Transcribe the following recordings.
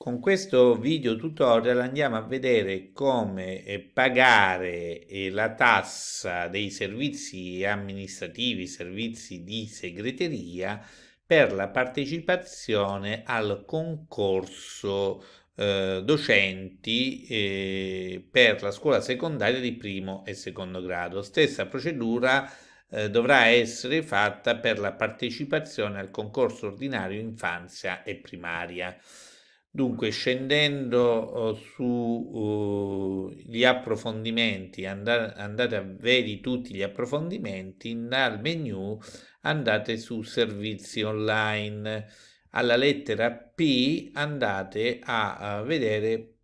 Con questo video tutorial andiamo a vedere come eh, pagare eh, la tassa dei servizi amministrativi, servizi di segreteria per la partecipazione al concorso eh, docenti eh, per la scuola secondaria di primo e secondo grado. Stessa procedura eh, dovrà essere fatta per la partecipazione al concorso ordinario infanzia e primaria. Dunque, scendendo oh, sugli uh, approfondimenti, andate, andate a vedere tutti gli approfondimenti, dal menu andate su servizi online, alla lettera P andate a, a vedere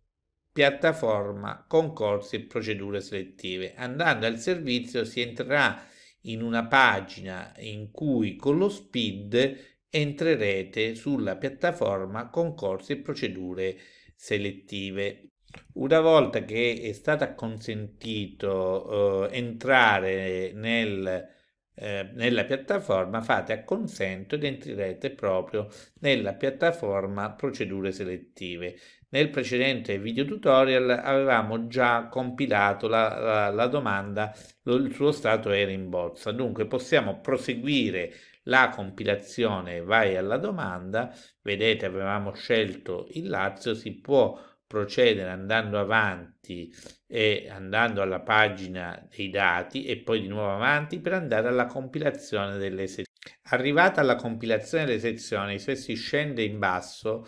piattaforma, concorsi e procedure selettive. Andando al servizio si entrerà in una pagina in cui con lo SPID entrerete sulla piattaforma concorsi e procedure selettive. Una volta che è stato consentito eh, entrare nel, eh, nella piattaforma, fate acconsento ed entrerete proprio nella piattaforma procedure selettive. Nel precedente video tutorial avevamo già compilato la, la, la domanda, lo, il suo stato era in bozza, dunque possiamo proseguire la compilazione vai alla domanda, vedete avevamo scelto il Lazio, si può procedere andando avanti e andando alla pagina dei dati e poi di nuovo avanti per andare alla compilazione delle sezioni. Arrivata alla compilazione delle sezioni, se si scende in basso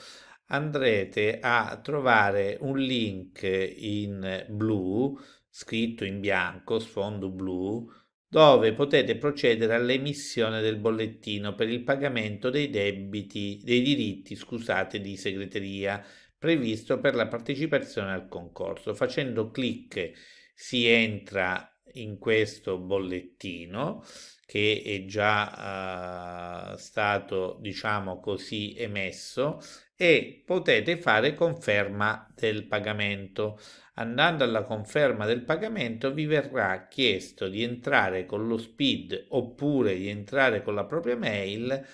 andrete a trovare un link in blu scritto in bianco, sfondo blu, dove potete procedere all'emissione del bollettino per il pagamento dei debiti, dei diritti, scusate, di segreteria previsto per la partecipazione al concorso. Facendo clic si entra in questo bollettino che è già eh, stato, diciamo così, emesso e potete fare conferma del pagamento. Andando alla conferma del pagamento vi verrà chiesto di entrare con lo SPID oppure di entrare con la propria mail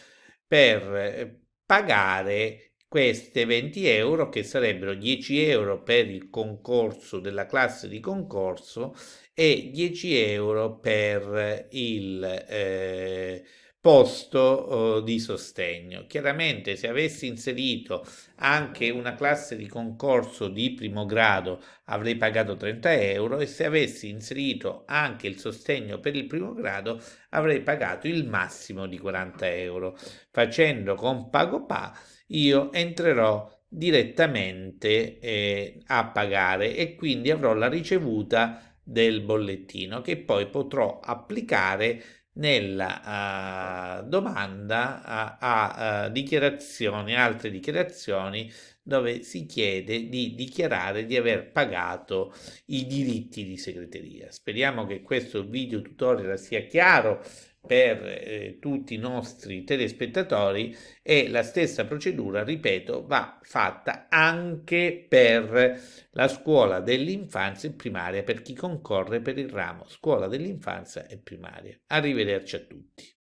per eh, pagare queste 20 euro che sarebbero 10 euro per il concorso della classe di concorso e 10 euro per il eh, posto eh, di sostegno. Chiaramente se avessi inserito anche una classe di concorso di primo grado avrei pagato 30 euro e se avessi inserito anche il sostegno per il primo grado avrei pagato il massimo di 40 euro. Facendo con PagoPa io entrerò direttamente eh, a pagare e quindi avrò la ricevuta del bollettino che poi potrò applicare nella uh, domanda a, a uh, dichiarazioni, altre dichiarazioni dove si chiede di dichiarare di aver pagato i diritti di segreteria. Speriamo che questo video tutorial sia chiaro per eh, tutti i nostri telespettatori e la stessa procedura, ripeto, va fatta anche per la scuola dell'infanzia e primaria, per chi concorre per il ramo scuola dell'infanzia e primaria. Arrivederci a tutti.